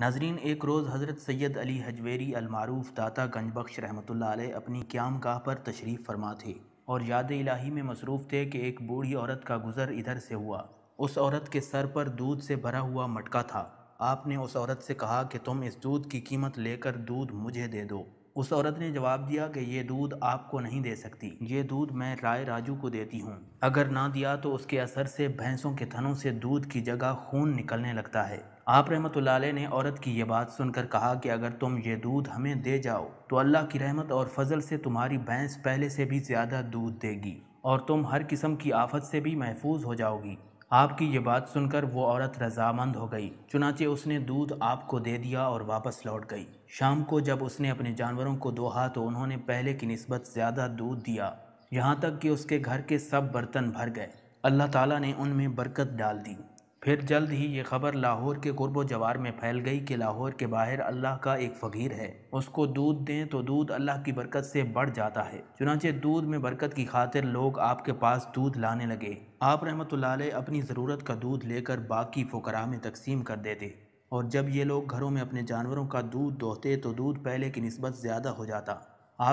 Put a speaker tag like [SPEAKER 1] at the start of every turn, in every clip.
[SPEAKER 1] नाजरीन एक रोज़ हज़रत सैयद अली हजवेरी अलमारूफ दाता गंजबख्श रहमतुल्लाह अलैह अपनी क्याम गाह पर तशरीफ़ फरमा थे और याद इलाही में मसरूफ़ थे कि एक बूढ़ी औरत का गुज़र इधर से हुआ उस औरत के सर पर दूध से भरा हुआ मटका था आपने उस औरत से कहा कि तुम इस दूध की कीमत लेकर दूध मुझे दे दो उस औरत ने जवाब दिया कि यह दूध आपको नहीं दे सकती ये दूध मैं राय राजू को देती हूँ अगर ना दिया तो उसके असर से भैंसों के थनों से दूध की जगह खून निकलने लगता है आप रहमत ने औरत की ये बात सुनकर कहा कि अगर तुम ये दूध हमें दे जाओ तो अल्लाह की रहमत और फजल से तुम्हारी भैंस पहले से भी ज़्यादा दूध देगी और तुम हर किस्म की आफत से भी महफूज हो जाओगी आपकी ये बात सुनकर वो औरत रजामंद हो गई चुनाचे उसने दूध आपको दे दिया और वापस लौट गई शाम को जब उसने अपने जानवरों को दोहा तो उन्होंने पहले की नस्बत ज़्यादा दूध दिया यहाँ तक कि उसके घर के सब बर्तन भर गए अल्लाह ताला ने उनमें बरकत डाल दी फिर जल्द ही ये खबर लाहौर के कुर्बो जवार में फैल गई कि लाहौर के बाहर अल्लाह का एक फ़कीर है उसको दूध दें तो दूध अल्लाह की बरकत से बढ़ जाता है चुनाचे दूध में बरकत की खातिर लोग आपके पास दूध लाने लगे आप रहमत अपनी ज़रूरत का दूध लेकर बाकी फ़करा में तकसीम कर देते और जब ये लोग घरों में अपने जानवरों का दूध दोहते तो दूध पहले की नस्बत ज़्यादा हो जाता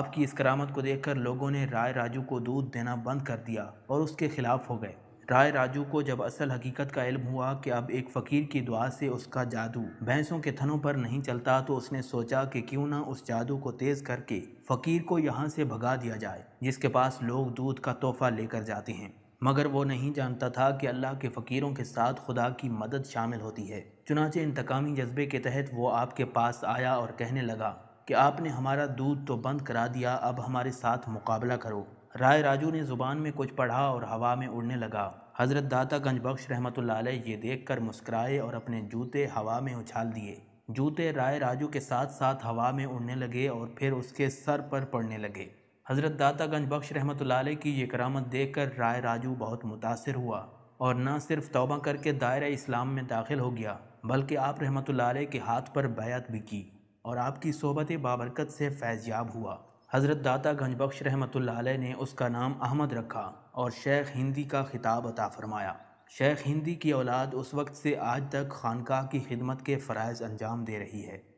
[SPEAKER 1] आपकी इस करामत को देखकर लोगों ने राय राजू को दूध देना बंद कर दिया और उसके खिलाफ हो गए राय राजू को जब असल हकीकत का इल्म हुआ कि अब एक फ़कीर की दुआ से उसका जादू भैंसों के थनों पर नहीं चलता तो उसने सोचा कि क्यों ना उस जादू को तेज़ करके फ़कीर को यहाँ से भगा दिया जाए जिसके पास लोग दूध का तोहफा लेकर जाते हैं मगर वो नहीं जानता था कि अल्लाह के फ़कीरों के साथ खुदा की मदद शामिल होती है चुनाचे इंतकामी जज्बे के तहत वो आपके पास आया और कहने लगा कि आपने हमारा दूध तो बंद करा दिया अब हमारे साथ मुकाबला करो राय राजू ने ज़ुबान में कुछ पढ़ा और हवा में उड़ने लगा हज़रत दाता गंजबख्श रहमत ये देख कर मुस्कराए और अपने जूते हवा में उछाल दिए जूते राय राजू के साथ साथ हवा में उड़ने लगे और फिर उसके सर पर पड़ने लगे हज़रत दाता गंजबख्श रहमत की ये करामत देख कर राय राजू बहुत मुतासर हुआ और न सिर्फ तोबा करके दायरा इस्लाम में दाखिल हो गया बल्कि आप रहमत के हाथ पर बैत भी की और आपकी सोबत बाबरकत से फैज़याब हुआ हज़रत दाता गंजबख्श रहमत ने उसका नाम अहमद रखा और शेख हिंदी का खिताब अता फरमाया शेख हिंदी की औलाद उस वक्त से आज तक खानका की खिदमत के फ़रज़ अंजाम दे रही है